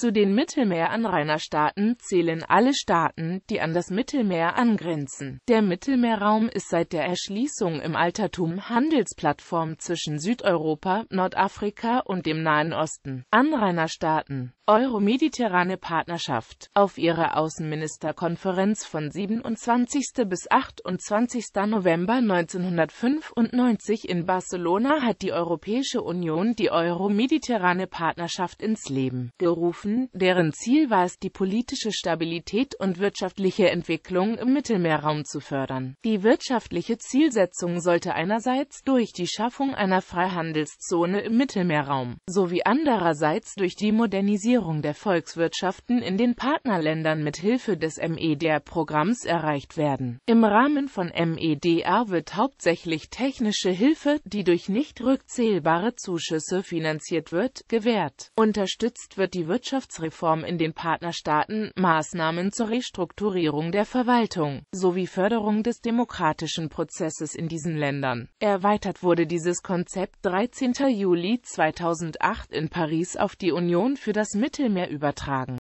Zu den Mittelmeeranrainerstaaten zählen alle Staaten, die an das Mittelmeer angrenzen. Der Mittelmeerraum ist seit der Erschließung im Altertum Handelsplattform zwischen Südeuropa, Nordafrika und dem Nahen Osten. Anrainerstaaten Euro-Mediterrane Partnerschaft Auf ihrer Außenministerkonferenz von 27. bis 28. November 1995 in Barcelona hat die Europäische Union die Euro-Mediterrane Partnerschaft ins Leben gerufen Waffen, deren Ziel war es, die politische Stabilität und wirtschaftliche Entwicklung im Mittelmeerraum zu fördern. Die wirtschaftliche Zielsetzung sollte einerseits durch die Schaffung einer Freihandelszone im Mittelmeerraum sowie andererseits durch die Modernisierung der Volkswirtschaften in den Partnerländern mit Hilfe des MEDR-Programms erreicht werden. Im Rahmen von MEDA wird hauptsächlich technische Hilfe, die durch nicht rückzählbare Zuschüsse finanziert wird, gewährt. Unterstützt wird die Wirtschaft Wirtschaftsreform in den Partnerstaaten, Maßnahmen zur Restrukturierung der Verwaltung sowie Förderung des demokratischen Prozesses in diesen Ländern. Erweitert wurde dieses Konzept 13. Juli 2008 in Paris auf die Union für das Mittelmeer übertragen